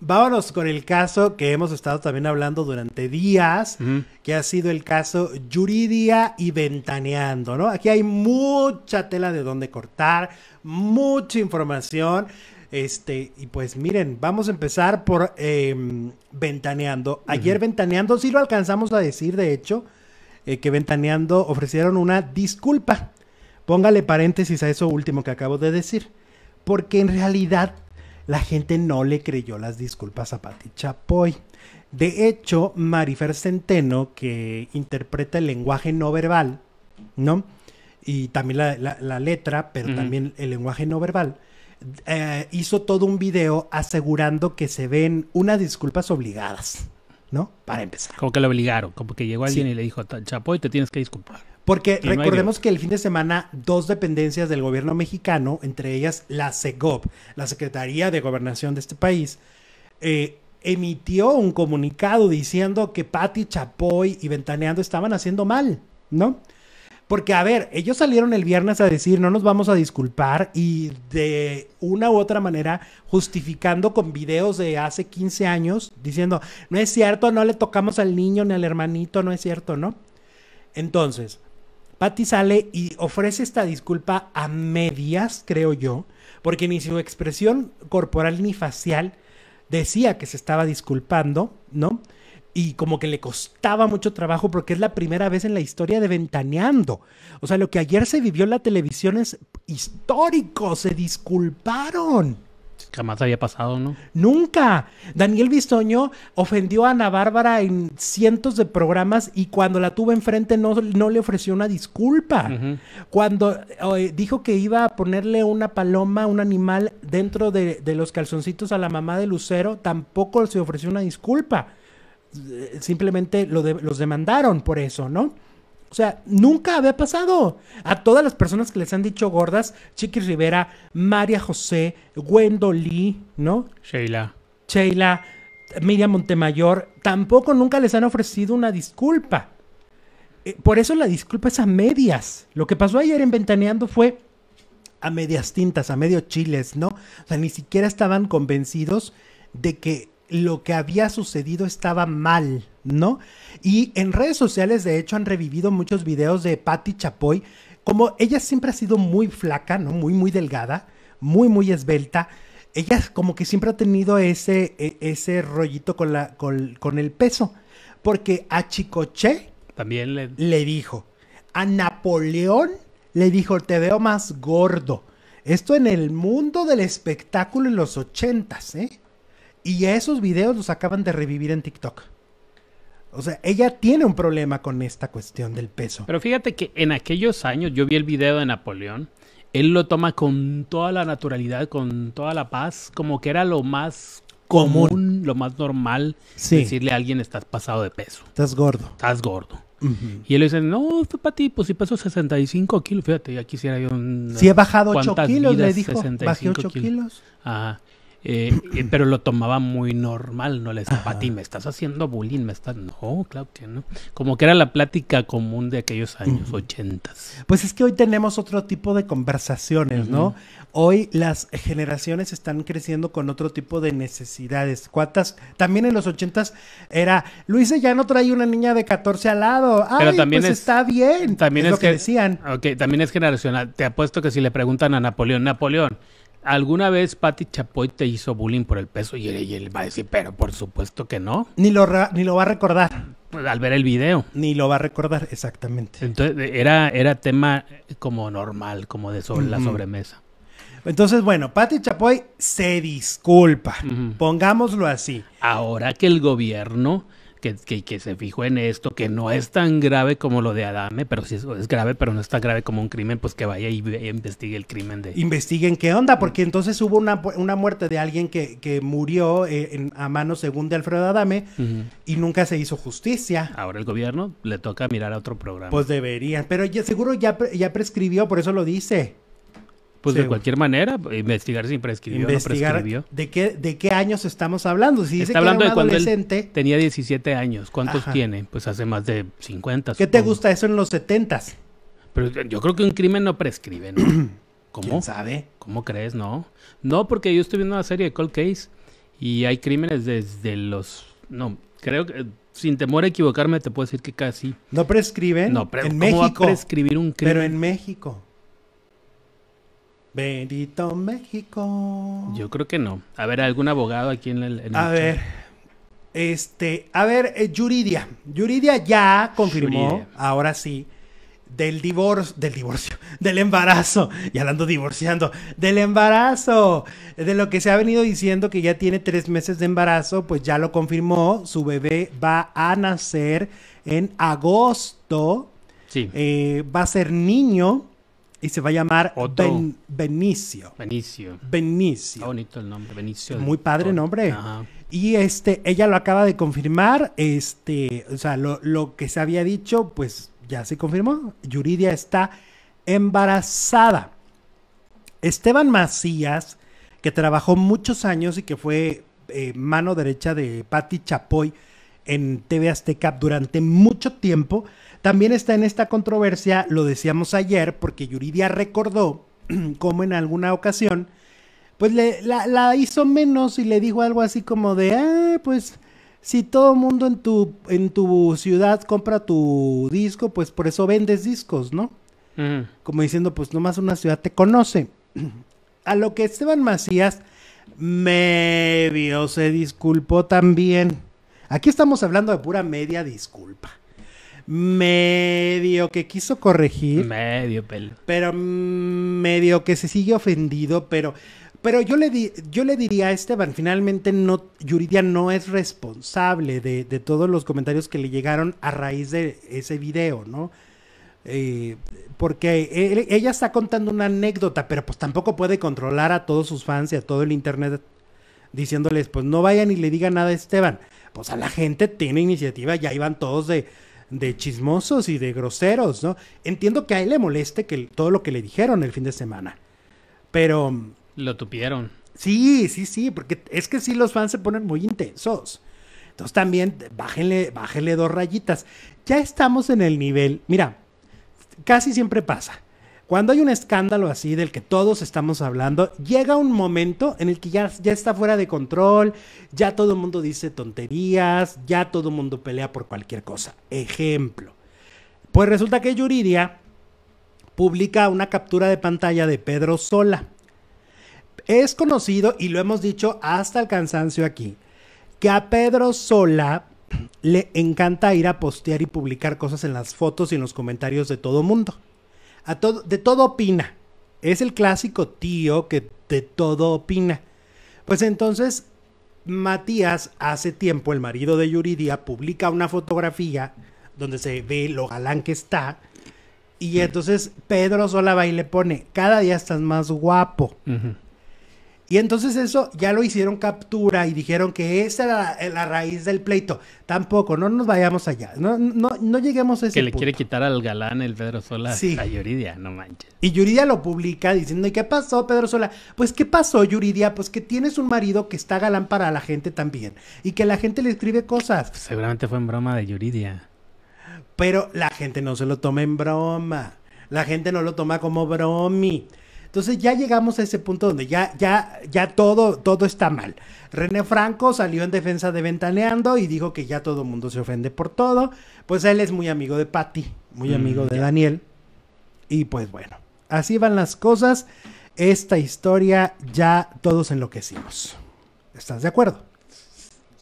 Vámonos con el caso que hemos estado también hablando durante días, que ha sido el caso Yuridia y Ventaneando, ¿no? Aquí hay mucha tela de donde cortar, mucha información. Este, y pues miren, vamos a empezar por em, Ventaneando. Ayer Ventaneando, sí lo alcanzamos a decir, de hecho, eh, que Ventaneando ofrecieron una disculpa. Póngale paréntesis a eso último que acabo de decir. Porque en realidad la gente no le creyó las disculpas a Pati Chapoy. De hecho, Marifer Centeno, que interpreta el lenguaje no verbal, ¿no? Y también la, letra, pero también el lenguaje no verbal, eh, hizo todo un video asegurando que se ven unas disculpas obligadas. ¿no? Para empezar. Como que lo obligaron, como que llegó alguien y le dijo, Chapoy, te tienes que disculpar. Porque recordemos que el fin de semana dos dependencias del gobierno mexicano, entre ellas la CEGOP, la Secretaría de Gobernación de este país, eh, emitió un comunicado diciendo que Patti Chapoy y Ventaneando estaban haciendo mal, ¿no? Porque, a ver, ellos salieron el viernes a decir no nos vamos a disculpar y de una u otra manera justificando con videos de hace 15 años diciendo no es cierto, no le tocamos al niño ni al hermanito, no es cierto, ¿no? Entonces, Patty sale y ofrece esta disculpa a medias, creo yo, porque ni su expresión corporal ni facial decía que se estaba disculpando, ¿no? y como que le costaba mucho trabajo porque es la primera vez en la historia de Ventaneando. O sea, lo que ayer se vivió en la televisión es histórico, se disculparon. Jamás había pasado, ¿no? Nunca. Daniel Bisoño ofendió a Ana Bárbara en cientos de programas y cuando la tuvo enfrente no, le ofreció una disculpa. Cuando eh, dijo que iba a ponerle una paloma, un animal dentro de, de los calzoncitos a la mamá de Lucero, tampoco se ofreció una disculpa. Eh, simplemente los demandaron por eso, ¿no? O sea, nunca había pasado. A todas las personas que les han dicho gordas, Chiqui Rivera, María José, Lee ¿no? Sheila. Sheila, Miriam Montemayor, tampoco nunca les han ofrecido una disculpa. Eh, por eso la disculpa es a medias. Lo que pasó ayer en Ventaneando fue a medias tintas, a medio chiles, ¿no? O sea, ni siquiera estaban convencidos de que lo que había sucedido estaba mal, ¿no? Y en redes sociales, de hecho, han revivido muchos videos de Patti Chapoy, como ella siempre ha sido muy flaca, ¿no? Muy, muy delgada, muy, muy esbelta. Ella como que siempre ha tenido ese, e, ese rollito con, la, con, el peso, porque a Chicoche también le... le dijo, a Napoleón le dijo, te veo más gordo. Esto en el mundo del espectáculo en los ochentas, ¿eh? Y esos videos los acaban de revivir en TikTok. O sea, ella tiene un problema con esta cuestión del peso. Pero fíjate que en aquellos años yo vi el video de Napoleón. Él lo toma con toda la naturalidad, con toda la paz, como que era lo más común, lo más normal decirle a alguien estás pasado de peso. Estás gordo. Estás gordo. Y él dice, no, fue para ti, pues si peso 65 kilos, fíjate, ya quisiera yo un... Si he bajado 8 kilos, le dijo, bajé 8 kilos. kilos. Ajá. Eh, eh, pero lo tomaba muy normal, no les, decía, me estás haciendo bullying, me estás... No, Claudia, ¿no? Como que era la plática común de aquellos años 80 Pues es que hoy tenemos otro tipo de conversaciones, ¿no? Hoy las generaciones están creciendo con otro tipo de necesidades. ¿Cuántas? También en los ochentas era, Luisa, ya no trae una niña de 14 al lado. Ay, pues está bien. También es, lo que, decían. Ok, también es generacional. Te apuesto que si le preguntan a Napoleón, Napoleón, ¿Alguna vez Patti Chapoy te hizo bullying por el peso? Y él, va a decir, pero por supuesto que no. Ni lo, ni lo va a recordar. Pues, al ver el video. Ni lo va a recordar, exactamente. Entonces, era, era tema eh, como normal, como de sobre la sobremesa. Entonces, bueno, Patti Chapoy se disculpa. Pongámoslo así. Ahora que el gobierno que, que, se fijó en esto, que no es tan grave como lo de Adame, pero sí es, grave, pero no es tan grave como un crimen, pues que vaya y, investigue el crimen de... Investiguen qué onda, porque entonces hubo una, muerte de alguien que, murió eh, a mano según de Alfredo Adame y nunca se hizo justicia. Ahora el gobierno le toca mirar a otro programa. Pues deberían, pero ya, seguro ya, ya prescribió, por eso lo dice. Pues de cualquier manera, investigar sin prescribir. no prescribió. ¿de, qué, de qué años estamos hablando. Si Está hablando de adolescente, tenía 17 años. ¿Cuántos tiene? Pues hace más de 50. ¿Qué te gusta eso en los 70? Pero yo creo que un crimen no prescribe, ¿no? ¿Cómo? ¿Quién sabe? ¿Cómo crees? No. No, porque yo estoy viendo una serie de Cold Case y hay crímenes desde los. No, creo que sin temor a equivocarme, te puedo decir que casi. ¿No prescriben? No, pero en ¿cómo México. Va a prescribir un crimen? Pero en México. Bendito México. Yo creo que no. A ver, algún abogado aquí en el. a ver. Este, a ver, eh, Yuridia. Yuridia ya confirmó, ahora sí, del divorcio, del divorcio, del embarazo. Ya la ando divorciando. Del embarazo. De lo que se ha venido diciendo que ya tiene tres meses de embarazo, pues ya lo confirmó. Su bebé va a nacer en agosto. Sí. Eh, va a ser niño. Y se va a llamar Benicio. Benicio. Benicio. Está bonito el nombre, Benicio. Muy padre nombre. Y este, ella lo acaba de confirmar. Este, o sea, lo, que se había dicho, pues ya se confirmó. Yuridia está embarazada. Esteban Macías, que trabajó muchos años y que fue eh, mano derecha de Patti Chapoy, en TV Azteca durante mucho tiempo. También está en esta controversia, lo decíamos ayer, porque Yuridia recordó cómo en alguna ocasión, pues le, la, hizo menos y le dijo algo así como de, ah, pues si todo mundo en tu, en tu ciudad compra tu disco, pues por eso vendes discos, ¿no? Como diciendo, pues nomás una ciudad te conoce. A lo que Esteban Macías medio se disculpó también Aquí estamos hablando de pura media disculpa. Medio que quiso corregir. Medio pelo. Pero medio que se sigue ofendido, pero... Pero yo le, yo le diría a Esteban, finalmente no, Yuridia no es responsable de, todos los comentarios que le llegaron a raíz de ese video, ¿no? Eh, porque ella está contando una anécdota, pero pues tampoco puede controlar a todos sus fans y a todo el internet diciéndoles, pues no vayan y le digan nada a Esteban pues a la gente tiene iniciativa, ya iban todos de, chismosos y de groseros, ¿no? Entiendo que a él le moleste que todo lo que le dijeron el fin de semana, pero... Lo tupieron. Sí, sí, sí, porque es que sí los fans se ponen muy intensos. Entonces también bájenle dos rayitas. Ya estamos en el nivel, mira, casi siempre pasa cuando hay un escándalo así del que todos estamos hablando, llega un momento en el que ya, ya está fuera de control, ya todo el mundo dice tonterías, ya todo el mundo pelea por cualquier cosa. Ejemplo. Pues resulta que Yuridia publica una captura de pantalla de Pedro Sola. Es conocido, y lo hemos dicho hasta el cansancio aquí, que a Pedro Sola le encanta ir a postear y publicar cosas en las fotos y en los comentarios de todo mundo de todo opina. Es el clásico tío que de todo opina. Pues entonces, Matías, hace tiempo, el marido de Yuridia, publica una fotografía donde se ve lo galán que está. Y entonces Pedro Solaba y le pone, cada día estás más guapo. Y entonces eso ya lo hicieron captura y dijeron que esa era eh, la, raíz del pleito. Tampoco, no nos vayamos allá. No, no, no lleguemos a ese Que le quiere quitar al galán el Pedro Sola a Yuridia, no manches. Y Yuridia lo publica diciendo, ¿y qué pasó, Pedro Sola? Pues, ¿qué pasó, Yuridia? Pues que tienes un marido que está galán para la gente también. Y que la gente le escribe cosas. Pues, seguramente fue en broma de Yuridia. Pero la gente no se lo toma en broma. La gente no lo toma como bromi. Entonces ya llegamos a ese punto donde ya, ya, ya todo, todo está mal. René Franco salió en defensa de Ventaneando y dijo que ya todo el mundo se ofende por todo. Pues él es muy amigo de Patty, muy mm, amigo de Daniel. Y pues bueno, así van las cosas. Esta historia ya todos enloquecimos. ¿Estás de acuerdo?